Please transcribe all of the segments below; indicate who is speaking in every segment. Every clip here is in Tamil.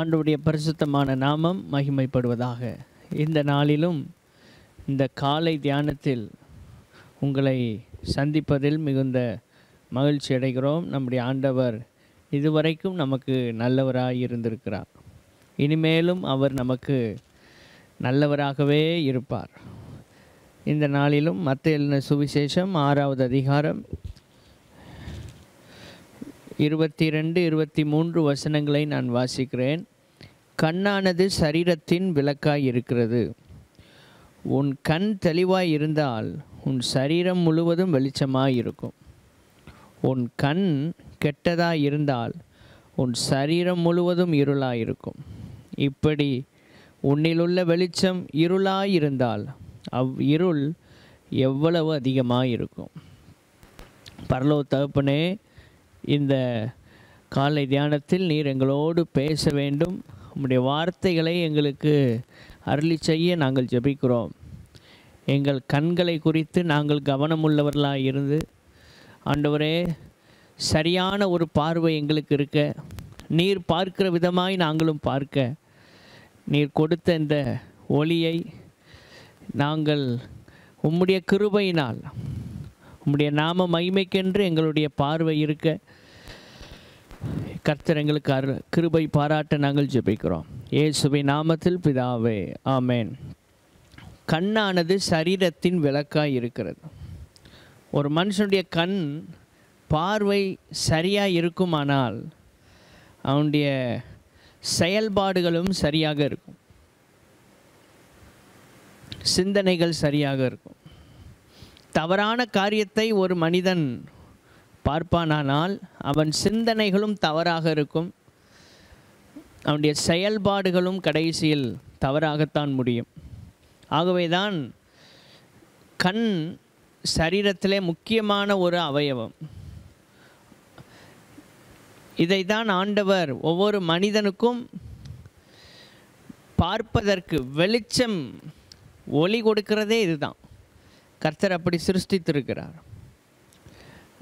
Speaker 1: ஆண்டுடைய பரிசுத்தமான நாமம் மகிமைப்படுவதாக இந்த நாளிலும் இந்த காலை தியானத்தில் உங்களை சந்திப்பதில் மிகுந்த மகிழ்ச்சி அடைகிறோம் நம்முடைய ஆண்டவர் இதுவரைக்கும் நமக்கு நல்லவராக இருந்திருக்கிறார் இனிமேலும் அவர் நமக்கு நல்லவராகவே இருப்பார் இந்த நாளிலும் மத்திய சுவிசேஷம் ஆறாவது அதிகாரம் இருபத்தி ரெண்டு இருபத்தி மூன்று வசனங்களை நான் வாசிக்கிறேன் கண்ணானது சரீரத்தின் விளக்காய் இருக்கிறது உன் கண் தெளிவாய் இருந்தால் உன் சரீரம் முழுவதும் வெளிச்சமாக இருக்கும் உன் கண் கெட்டதாக இருந்தால் உன் சரீரம் முழுவதும் இருளாக இருக்கும் இப்படி உன்னிலுள்ள வெளிச்சம் இருளாக இருந்தால் அவ் இருள் எவ்வளவு அதிகமாக இருக்கும் பரலோ தகப்பனே இந்த காலை தியானத்தில் நீர் எங்களோடு பேச வேண்டும் உம்முடைய வார்த்தைகளை எங்களுக்கு அருளி செய்ய நாங்கள் ஜெபிக்கிறோம் எங்கள் கண்களை குறித்து நாங்கள் கவனமுள்ளவர்களாக இருந்து ஆண்டவரே சரியான ஒரு பார்வை எங்களுக்கு இருக்க நீர் பார்க்கிற விதமாய் நாங்களும் பார்க்க நீர் கொடுத்த இந்த ஒளியை நாங்கள் உம்முடைய கிருபையினால் உம்முடைய நாம மகிமைக்கென்று எங்களுடைய பார்வை இருக்க கர்த்தர் எங்களுக்கு அரு கிருபை பாராட்ட நாங்கள் ஜெபிக்கிறோம் இயேசுவை நாமத்தில் பிதாவே ஆமேன் கண்ணானது சரீரத்தின் விளக்காக இருக்கிறது ஒரு மனுஷனுடைய கண் பார்வை சரியாக இருக்குமானால் அவனுடைய செயல்பாடுகளும் சரியாக இருக்கும் சிந்தனைகள் சரியாக இருக்கும் தவறான காரியத்தை ஒரு மனிதன் பார்ப்பானானால் அவன் சிந்தனைகளும் தவறாக இருக்கும் அவனுடைய செயல்பாடுகளும் கடைசியில் தவறாகத்தான் முடியும் ஆகவே தான் கண் சரீரத்திலே முக்கியமான ஒரு அவயவம் இதை தான் ஆண்டவர் ஒவ்வொரு மனிதனுக்கும் பார்ப்பதற்கு வெளிச்சம் ஒளி கொடுக்கிறதே இதுதான் கர்த்தர் அப்படி சிருஷ்டித்திருக்கிறார்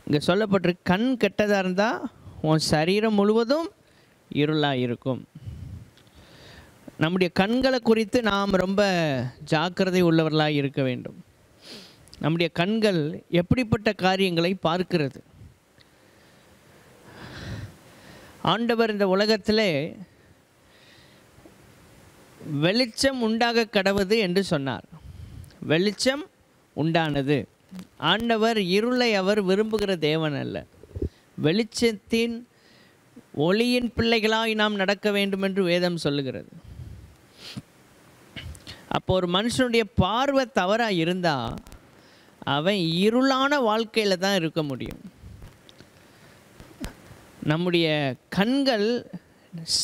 Speaker 1: இங்கே சொல்லப்பட்டிருக்கு கண் கெட்டதாக இருந்தால் உன் சரீரம் முழுவதும் இருளாக இருக்கும் நம்முடைய கண்களை குறித்து நாம் ரொம்ப ஜாக்கிரதை உள்ளவர்களாக இருக்க வேண்டும் நம்முடைய கண்கள் எப்படிப்பட்ட காரியங்களை பார்க்கிறது ஆண்டவர் இந்த உலகத்தில் வெளிச்சம் உண்டாக கடவுது என்று சொன்னார் வெளிச்சம் உண்டானது ஆண்டவர் இருளை அவர் விரும்புகிற தேவன் அல்ல வெளிச்சத்தின் ஒளியின் பிள்ளைகளாய் நாம் நடக்க வேண்டும் என்று வேதம் சொல்லுகிறது அப்போ ஒரு மனுஷனுடைய பார்வை தவறாக இருந்தால் அவன் இருளான வாழ்க்கையில் தான் இருக்க முடியும் நம்முடைய கண்கள்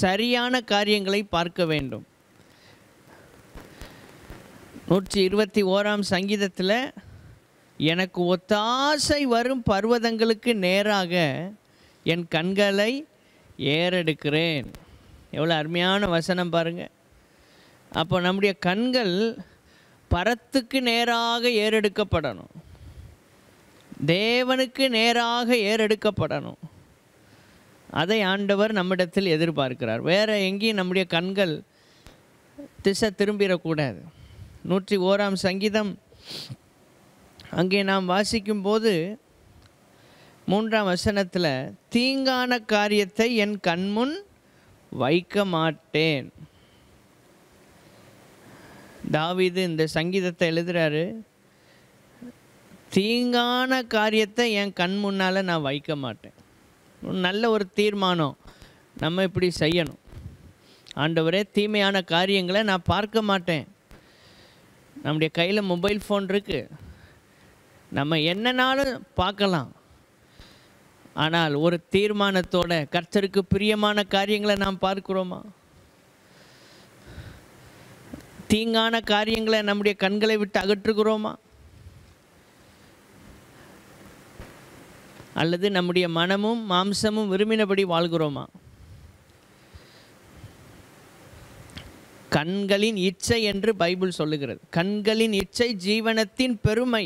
Speaker 1: சரியான காரியங்களை பார்க்க வேண்டும் நூற்றி இருபத்தி ஓராம் சங்கீதத்தில் எனக்கு ஒத்தாசை வரும் பர்வதங்களுக்கு நேராக என் கண்களை ஏறெடுக்கிறேன் எவ்வளோ அருமையான வசனம் பாருங்கள் அப்போ நம்முடைய கண்கள் பரத்துக்கு நேராக ஏறெடுக்கப்படணும் தேவனுக்கு நேராக ஏறெடுக்கப்படணும் அதை ஆண்டவர் நம்மிடத்தில் எதிர்பார்க்கிறார் வேறு எங்கேயும் நம்முடைய கண்கள் திசை திரும்பிடக்கூடாது நூற்றி ஓராம் சங்கீதம் அங்கே நாம் வாசிக்கும் போது மூன்றாம் வசனத்தில் தீங்கான காரியத்தை என் கண்முன் வைக்க மாட்டேன் தாவிது இந்த சங்கீதத்தை எழுதுகிறாரு தீங்கான காரியத்தை என் கண் முன்னால் நான் வைக்க மாட்டேன் நல்ல ஒரு தீர்மானம் நம்ம இப்படி செய்யணும் ஆண்டவரே தீமையான காரியங்களை நான் பார்க்க மாட்டேன் நம்முடைய கையில் மொபைல் ஃபோன் இருக்குது நம்ம என்னன்னாலும் பார்க்கலாம் ஆனால் ஒரு தீர்மானத்தோட கர்த்தருக்கு பிரியமான காரியங்களை நாம் பார்க்குறோமா தீங்கான காரியங்களை நம்முடைய கண்களை விட்டு அகற்றுகிறோமா அல்லது நம்முடைய மனமும் மாம்சமும் விரும்பினபடி வாழ்கிறோமா கண்களின் இச்சை என்று பைபிள் சொல்லுகிறது கண்களின் இச்சை ஜீவனத்தின் பெருமை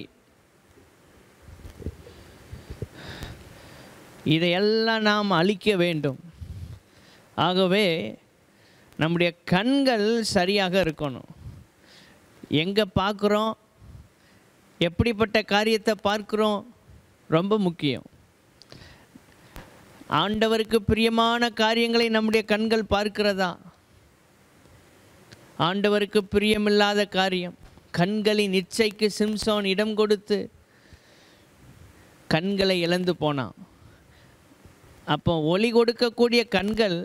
Speaker 1: இதையெல்லாம் நாம் அழிக்க வேண்டும் ஆகவே நம்முடைய கண்கள் சரியாக இருக்கணும் எங்கே பார்க்குறோம் எப்படிப்பட்ட காரியத்தை பார்க்குறோம் ரொம்ப முக்கியம் ஆண்டவருக்கு பிரியமான காரியங்களை நம்முடைய கண்கள் பார்க்கிறதா ஆண்டவருக்கு பிரியமில்லாத காரியம் கண்களின் இச்சைக்கு சிம்சோன் இடம் கொடுத்து கண்களை இழந்து போனான் அப்போ ஒளி கொடுக்கக்கூடிய கண்கள்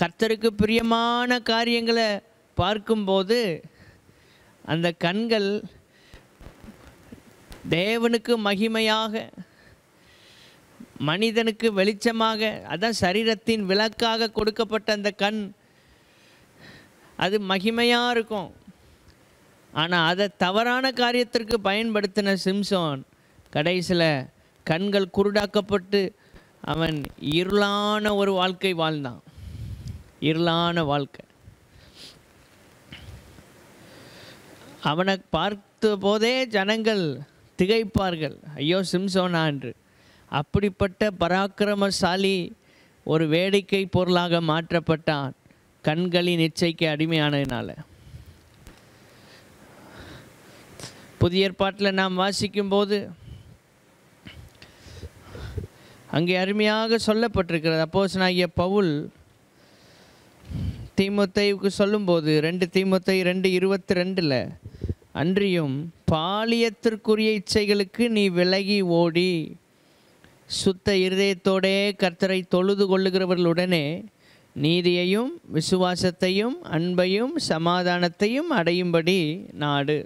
Speaker 1: கர்த்தருக்கு பிரியமான காரியங்களை பார்க்கும்போது அந்த கண்கள் தேவனுக்கு மகிமையாக மனிதனுக்கு வெளிச்சமாக அதான் சரீரத்தின் விளக்காக கொடுக்கப்பட்ட அந்த கண் அது மகிமையாக இருக்கும் ஆனால் அதை தவறான காரியத்திற்கு பயன்படுத்தின சிம்சோன் கடைசியில் கண்கள் குருடாக்கப்பட்டு அவன் இருளான ஒரு வாழ்க்கை வாழ்ந்தான் இருளான வாழ்க்கை அவனை பார்த்த போதே ஜனங்கள் திகைப்பார்கள் ஐயோ சிம்சோனா என்று அப்படிப்பட்ட பராக்கிரமசாலி ஒரு வேடிக்கை பொருளாக மாற்றப்பட்டான் கண்களின் இச்சைக்கு அடிமையானதுனால புதிய ஏற்பாட்டில் நாம் வாசிக்கும் போது அங்கே அருமையாக சொல்லப்பட்டிருக்கிறது அப்போஸ் ஆகிய பவுல் தீமுத்தைவுக்கு சொல்லும்போது ரெண்டு தீமுத்தை ரெண்டு இருபத்தி ரெண்டில் அன்றியும் பாலியத்திற்குரிய இச்சைகளுக்கு நீ விலகி ஓடி சுத்த இருதயத்தோடே கர்த்தரை தொழுது கொள்ளுகிறவர்களுடனே நீதியையும் விசுவாசத்தையும் அன்பையும் சமாதானத்தையும் அடையும்படி நாடு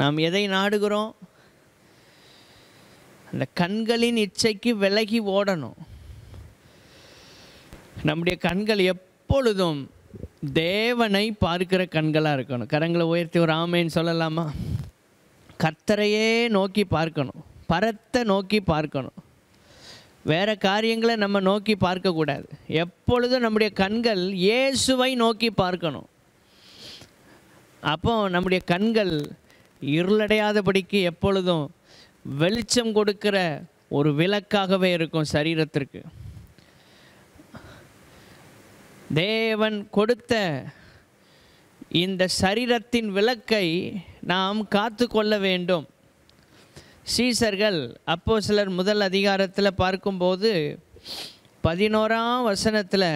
Speaker 1: நாம் எதை நாடுகிறோம் அந்த கண்களின் இச்சைக்கு விலகி ஓடணும் நம்முடைய கண்கள் எப்பொழுதும் தேவனை பார்க்கிற கண்களாக இருக்கணும் கரங்களை உயர்த்தி ஒரு ஆமைன்னு சொல்லலாமா கர்த்தரையே நோக்கி பார்க்கணும் பரத்தை நோக்கி பார்க்கணும் வேறு காரியங்களை நம்ம நோக்கி பார்க்கக்கூடாது எப்பொழுதும் நம்முடைய கண்கள் இயேசுவை நோக்கி பார்க்கணும் அப்போ நம்முடைய கண்கள் இருளடையாதபடிக்கு எப்பொழுதும் வெளிச்சம் கொடுக்கிற ஒரு விளக்காகவே இருக்கும் சரீரத்திற்கு தேவன் கொடுத்த இந்த சரீரத்தின் விளக்கை நாம் காத்து கொள்ள வேண்டும் சீசர்கள் அப்போ சிலர் முதல் அதிகாரத்தில் பார்க்கும்போது பதினோராம் வசனத்தில்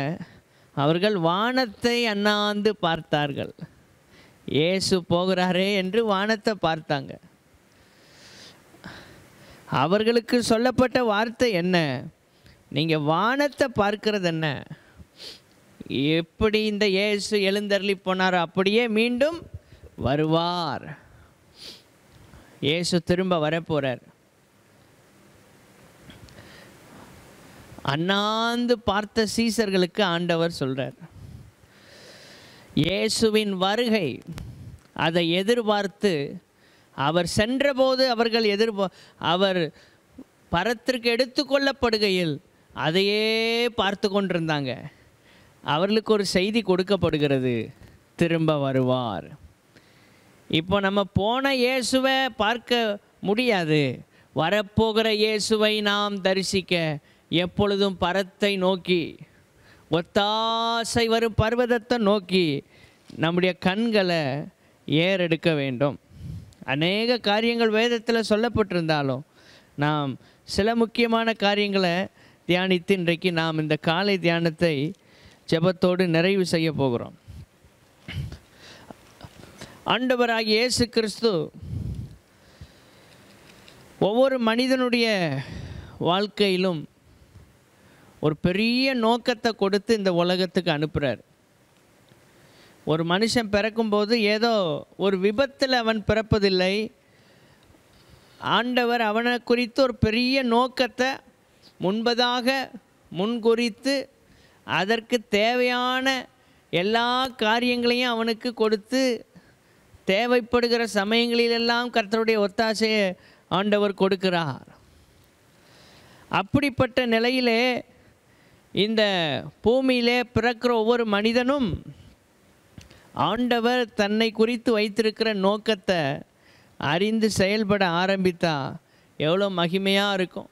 Speaker 1: அவர்கள் வானத்தை அண்ணாந்து பார்த்தார்கள் ஏசு போகிறாரே என்று வானத்தை பார்த்தாங்க அவர்களுக்கு சொல்லப்பட்ட வார்த்தை என்ன நீங்கள் வானத்தை பார்க்கறது என்ன எப்படி இந்த இயேசு எழுந்தருளி போனாரோ அப்படியே மீண்டும் வருவார் இயேசு திரும்ப வரப்போகிறார் அண்ணாந்து பார்த்த சீசர்களுக்கு ஆண்டவர் சொல்கிறார் இயேசுவின் வருகை அதை எதிர்பார்த்து அவர் சென்றபோது அவர்கள் எதிர்பா அவர் பரத்திற்கு எடுத்துக்கொள்ளப்படுகையில் அதையே பார்த்து கொண்டிருந்தாங்க அவர்களுக்கு ஒரு செய்தி கொடுக்கப்படுகிறது திரும்ப வருவார் இப்போ நம்ம போன இயேசுவை பார்க்க முடியாது வரப்போகிற இயேசுவை நாம் தரிசிக்க எப்பொழுதும் பரத்தை நோக்கி ஒத்தாசை வரும் பர்வதத்தை நோக்கி நம்முடைய கண்களை ஏறெடுக்க வேண்டும் அநேக காரியங்கள் வேதத்தில் சொல்லப்பட்டிருந்தாலும் நாம் சில முக்கியமான காரியங்களை தியானித்து இன்றைக்கு நாம் இந்த காலை தியானத்தை ஜெபத்தோடு நிறைவு செய்ய போகிறோம் ஆண்டவராக இயேசு கிறிஸ்து ஒவ்வொரு மனிதனுடைய வாழ்க்கையிலும் ஒரு பெரிய நோக்கத்தை கொடுத்து இந்த உலகத்துக்கு அனுப்புகிறார் ஒரு மனுஷன் பிறக்கும்போது ஏதோ ஒரு விபத்தில் அவன் பிறப்பதில்லை ஆண்டவர் அவனை குறித்து ஒரு பெரிய நோக்கத்தை முன்பதாக முன்குறித்து அதற்கு தேவையான எல்லா காரியங்களையும் அவனுக்கு கொடுத்து தேவைப்படுகிற சமயங்களிலெல்லாம் கர்த்தருடைய ஒத்தாசையை ஆண்டவர் கொடுக்கிறார் அப்படிப்பட்ட நிலையிலே இந்த பூமியிலே பிறக்கிற ஒவ்வொரு மனிதனும் ஆண்டவர் தன்னை குறித்து வைத்திருக்கிற நோக்கத்தை அறிந்து செயல்பட ஆரம்பித்தா எவ்வளோ மகிமையாக இருக்கும்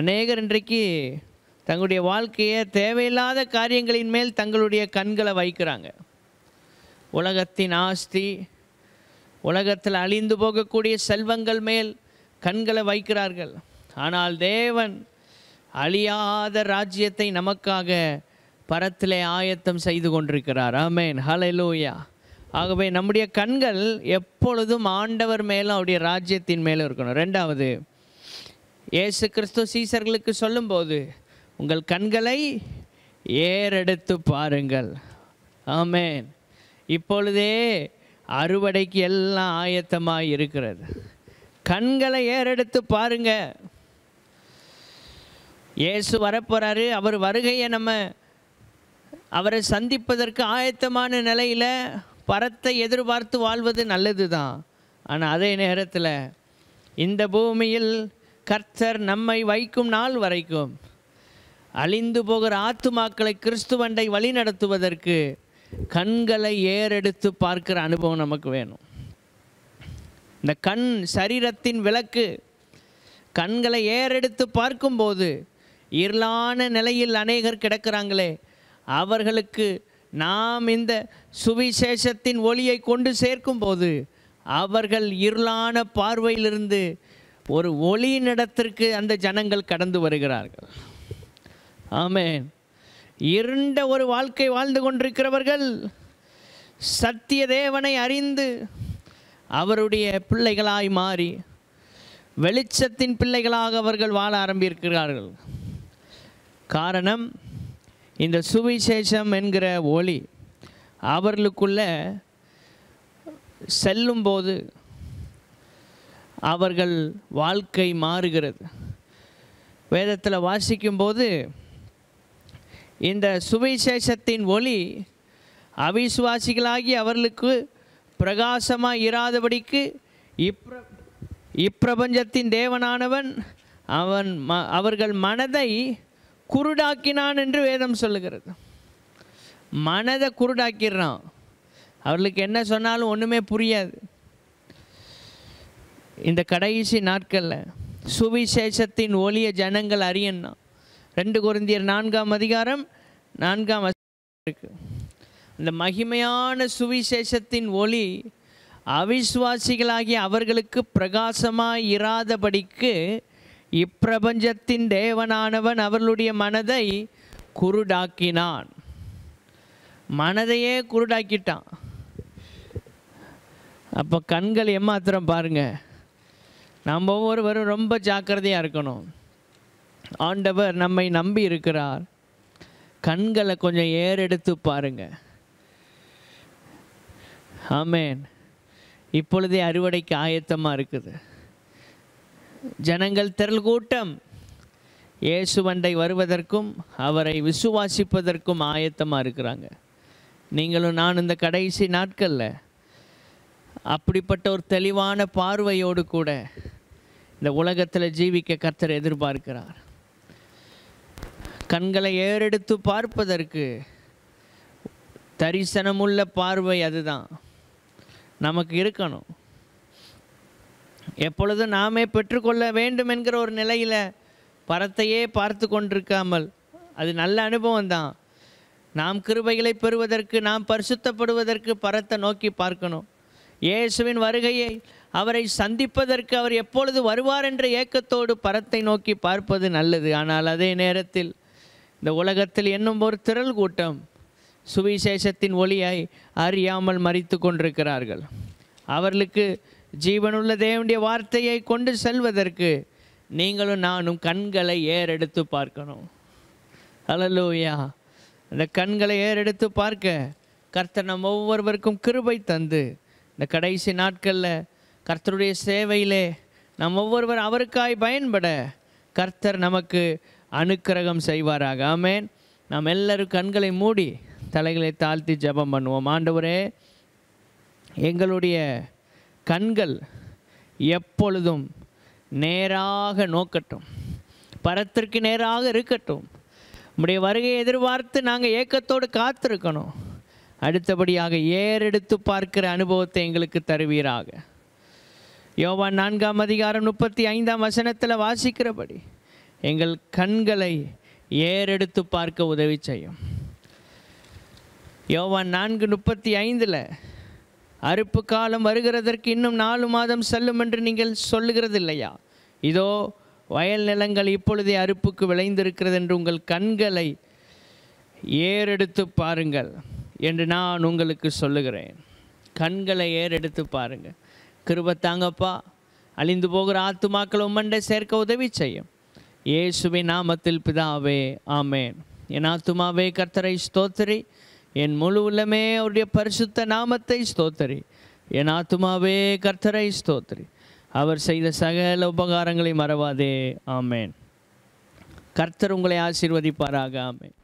Speaker 1: அநேகர் இன்றைக்கு தங்களுடைய வாழ்க்கையை தேவையில்லாத காரியங்களின் மேல் தங்களுடைய கண்களை வைக்கிறாங்க உலகத்தின் ஆஸ்தி உலகத்தில் அழிந்து போகக்கூடிய செல்வங்கள் மேல் கண்களை வைக்கிறார்கள் ஆனால் தேவன் அழியாத ராஜ்யத்தை நமக்காக பரத்திலே ஆயத்தம் செய்து கொண்டிருக்கிறார் ஆமேன் ஹலலூயா ஆகவே நம்முடைய கண்கள் எப்பொழுதும் ஆண்டவர் மேலும் அவருடைய ராஜ்யத்தின் மேலும் இருக்கணும் ரெண்டாவது இயேசு கிறிஸ்துவ சீசர்களுக்கு சொல்லும்போது உங்கள் கண்களை ஏறெடுத்து பாருங்கள் ஆமேன் இப்பொழுதே அறுவடைக்கு எல்லாம் ஆயத்தமாக இருக்கிறது கண்களை ஏறெடுத்து பாருங்க இயேசு வரப்போகிறாரு அவர் வருகையை நம்ம அவரை சந்திப்பதற்கு ஆயத்தமான நிலையில் பரத்தை எதிர்பார்த்து வாழ்வது நல்லது தான் ஆனால் அதே நேரத்தில் இந்த பூமியில் கர்த்தர் நம்மை வைக்கும் நாள் வரைக்கும் அழிந்து போகிற ஆத்துமாக்களை கிறிஸ்துவண்டை வழிநடத்துவதற்கு கண்களை ஏறெடுத்து பார்க்குற அனுபவம் நமக்கு வேணும் இந்த கண் சரீரத்தின் விளக்கு கண்களை ஏறெடுத்து பார்க்கும்போது இருளான நிலையில் அநேகர் கிடக்கிறாங்களே அவர்களுக்கு நாம் இந்த சுவிசேஷத்தின் ஒளியை கொண்டு சேர்க்கும்போது அவர்கள் இருளான பார்வையிலிருந்து ஒரு ஒளியினிடத்திற்கு அந்த ஜனங்கள் கடந்து வருகிறார்கள் ஆமேன் இருண்ட ஒரு வாழ்க்கை வாழ்ந்து கொண்டிருக்கிறவர்கள் சத்திய தேவனை அறிந்து அவருடைய பிள்ளைகளாய் மாறி வெளிச்சத்தின் பிள்ளைகளாக அவர்கள் வாழ ஆரம்பியிருக்கிறார்கள் காரணம் இந்த சுவிசேஷம் என்கிற ஒளி அவர்களுக்குள்ள செல்லும்போது அவர்கள் வாழ்க்கை மாறுகிறது வேதத்தில் வாசிக்கும்போது இந்த சுவிசேஷத்தின் ஒளி அவிசுவாசிகளாகி அவர்களுக்கு பிரகாசமாக இராதபடிக்கு இப்ர இப்பிரபஞ்சத்தின் தேவனானவன் அவன் ம அவர்கள் மனதை குருடாக்கினான் என்று வேதம் சொல்லுகிறது மனதை குருடாக்கிடுறான் அவர்களுக்கு என்ன சொன்னாலும் ஒன்றுமே புரியாது இந்த கடைசி நாட்களில் சுவிசேஷத்தின் ஒளிய ஜனங்கள் அறியன்னா ரெண்டு குருந்தியர் நான்காம் அதிகாரம் நான்காம் இருக்கு இந்த மகிமையான சுவிசேஷத்தின் ஒளி அவிஸ்வாசிகளாகிய அவர்களுக்கு பிரகாசமாக இராதபடிக்கு இப்பிரபஞ்சத்தின் தேவனானவன் அவர்களுடைய மனதை குருடாக்கினான் மனதையே குருடாக்கிட்டான் அப்போ கண்கள் எம்மாத்திரம் பாருங்கள் நம்ம ஒவ்வொருவரும் ரொம்ப ஜாக்கிரதையாக இருக்கணும் ஆண்டவர் நம்மை நம்பி இருக்கிறார் கண்களை கொஞ்சம் ஏறெடுத்து பாருங்க ஆமேன் இப்பொழுதே அறுவடைக்கு ஆயத்தமாக இருக்குது ஜனங்கள் திரள் கூட்டம் இயேசுவண்டை வருவதற்கும் அவரை விசுவாசிப்பதற்கும் ஆயத்தமாக இருக்கிறாங்க நீங்களும் நான் இந்த கடைசி நாட்களில் அப்படிப்பட்ட ஒரு தெளிவான பார்வையோடு கூட இந்த உலகத்தில் ஜீவிக்க கர்த்தர் எதிர்பார்க்கிறார் கண்களை ஏறெடுத்து பார்ப்பதற்கு தரிசனமுள்ள பார்வை அதுதான் நமக்கு இருக்கணும் எப்பொழுதும் நாமே பெற்றுக்கொள்ள வேண்டும் என்கிற ஒரு நிலையில் பரத்தையே பார்த்து கொண்டிருக்காமல் அது நல்ல அனுபவம் தான் நாம் கிருபைகளை பெறுவதற்கு நாம் பரிசுத்தப்படுவதற்கு பரத்தை நோக்கி பார்க்கணும் இயேசுவின் வருகையை அவரை சந்திப்பதற்கு அவர் எப்பொழுது வருவார் என்ற ஏக்கத்தோடு பரத்தை நோக்கி பார்ப்பது நல்லது ஆனால் அதே நேரத்தில் இந்த உலகத்தில் என்னும் ஒரு திரள் கூட்டம் சுவிசேஷத்தின் ஒளியை அறியாமல் மறித்து கொண்டிருக்கிறார்கள் அவர்களுக்கு ஜீவனுள்ள தேவனுடைய வார்த்தையை கொண்டு செல்வதற்கு நீங்களும் நானும் கண்களை ஏறெடுத்து பார்க்கணும் அலலூயா அந்த கண்களை ஏறெடுத்து பார்க்க கர்த்தர் ஒவ்வொருவருக்கும் கிருபை தந்து இந்த கடைசி நாட்களில் கர்த்தருடைய சேவையிலே நம் ஒவ்வொருவர் அவருக்காய் பயன்பட கர்த்தர் நமக்கு அனுக்கிரகம் செய்வாராக ஆமேன் நாம் எல்லோரும் கண்களை மூடி தலைகளை தாழ்த்தி ஜபம் பண்ணுவோம் ஆண்டவரே எங்களுடைய கண்கள் எப்பொழுதும் நேராக நோக்கட்டும் பரத்திற்கு நேராக இருக்கட்டும் நம்முடைய வருகையை எதிர்பார்த்து நாங்கள் ஏக்கத்தோடு காத்திருக்கணும் அடுத்தபடியாக ஏறெடுத்து பார்க்கிற அனுபவத்தை எங்களுக்கு தருவீராக யோவான் நான்காம் அதிகாரம் முப்பத்தி ஐந்தாம் வசனத்தில் வாசிக்கிறபடி எங்கள் கண்களை ஏறெடுத்து பார்க்க உதவி செய்யும் யோவான் நான்கு முப்பத்தி ஐந்தில் அறுப்பு காலம் வருகிறதற்கு இன்னும் நாலு மாதம் செல்லும் என்று நீங்கள் சொல்லுகிறது இல்லையா இதோ வயல் நிலங்கள் இப்பொழுதே அறுப்புக்கு விளைந்திருக்கிறது என்று உங்கள் கண்களை ஏறெடுத்து பாருங்கள் என்று நான் உங்களுக்கு சொல்லுகிறேன் கண்களை ஏறெடுத்து பாருங்கள் கிருபத்தாங்கப்பா அழிந்து போகிற ஆத்துமாக்கள் உம்மண்டை சேர்க்க உதவி செய்யும் இயேசுவின் நாமத்தில் பிதாவே ஆமேன் என் ஆத்துமாவே கர்த்தரை ஸ்தோத்திரி என் முழு உள்ளமே அவருடைய பரிசுத்த நாமத்தை ஸ்தோத்திரி என் ஆத்துமாவே கர்த்தரை ஸ்தோத்திரி அவர் செய்த சகல உபகாரங்களை மறவாதே ஆமேன் கர்த்தர் உங்களை ஆசீர்வதிப்பாராக ஆமேன்